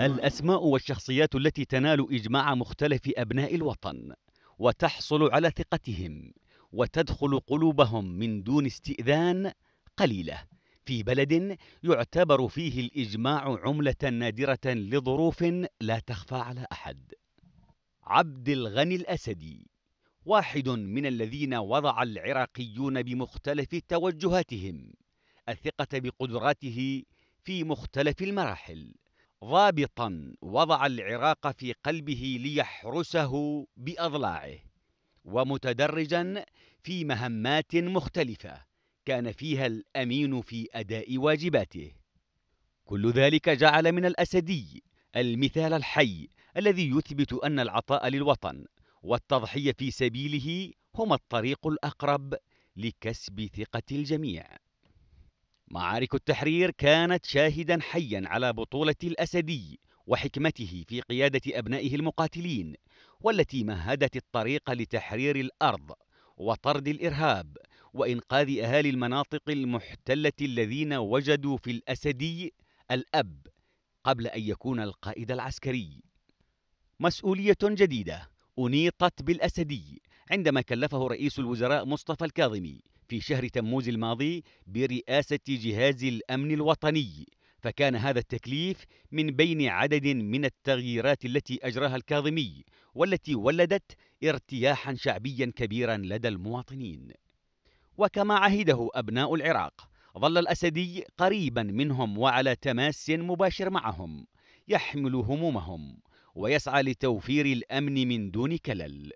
الأسماء والشخصيات التي تنال إجماع مختلف أبناء الوطن وتحصل على ثقتهم وتدخل قلوبهم من دون استئذان قليلة في بلد يعتبر فيه الإجماع عملة نادرة لظروف لا تخفى على أحد عبد الغني الأسدي واحد من الذين وضع العراقيون بمختلف توجهاتهم الثقة بقدراته في مختلف المراحل ضابطا وضع العراق في قلبه ليحرسه باضلاعه ومتدرجا في مهمات مختلفه كان فيها الامين في اداء واجباته كل ذلك جعل من الاسدي المثال الحي الذي يثبت ان العطاء للوطن والتضحيه في سبيله هما الطريق الاقرب لكسب ثقه الجميع معارك التحرير كانت شاهدا حيا على بطولة الأسدي وحكمته في قيادة أبنائه المقاتلين والتي مهدت الطريق لتحرير الأرض وطرد الإرهاب وإنقاذ أهالي المناطق المحتلة الذين وجدوا في الأسدي الأب قبل أن يكون القائد العسكري مسؤولية جديدة أنيطت بالأسدي عندما كلفه رئيس الوزراء مصطفى الكاظمي في شهر تموز الماضي برئاسة جهاز الأمن الوطني فكان هذا التكليف من بين عدد من التغييرات التي أجراها الكاظمي والتي ولدت ارتياحا شعبيا كبيرا لدى المواطنين وكما عهده أبناء العراق ظل الأسدي قريبا منهم وعلى تماس مباشر معهم يحمل همومهم ويسعى لتوفير الأمن من دون كلل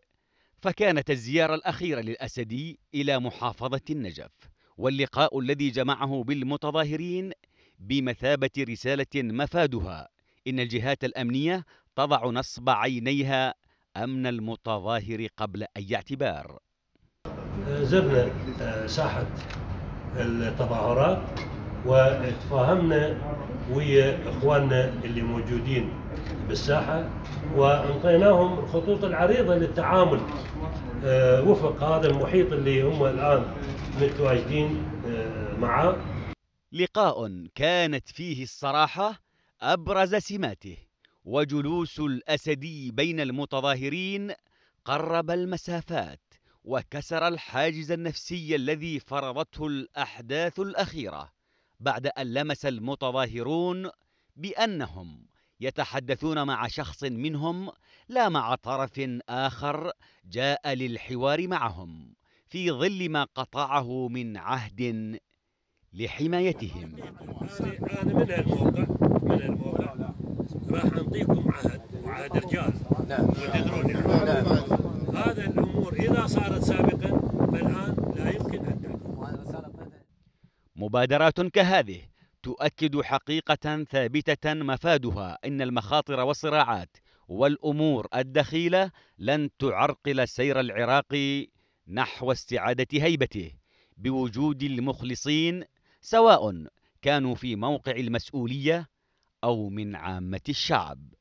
فكانت الزيارة الأخيرة للأسدي إلى محافظة النجف واللقاء الذي جمعه بالمتظاهرين بمثابة رسالة مفادها إن الجهات الأمنية تضع نصب عينيها أمن المتظاهر قبل أي اعتبار زرنا آه، ساحة التظاهرات وتفاهمنا ويا إخواننا اللي موجودين بالساحة وانطيناهم الخطوط العريضة للتعامل آه، وفق هذا المحيط اللي هم الآن متواجدين آه، معه لقاء كانت فيه الصراحة أبرز سماته وجلوس الأسدي بين المتظاهرين قرب المسافات وكسر الحاجز النفسي الذي فرضته الأحداث الأخيرة بعد أن لمس المتظاهرون بأنهم يتحدثون مع شخص منهم لا مع طرف اخر جاء للحوار معهم في ظل ما قطعه من عهد لحمايتهم انا من هالموقع من هالموقع راح نعطيكم عهد وعهد رجال نعم. وتدرون يعني. نعم. نعم. هذا الامور اذا صارت سابقا فالان لا يمكن ان تحكم مبادرات كهذه تؤكد حقيقة ثابتة مفادها إن المخاطر والصراعات والأمور الدخيلة لن تعرقل سير العراقي نحو استعادة هيبته بوجود المخلصين سواء كانوا في موقع المسؤولية أو من عامة الشعب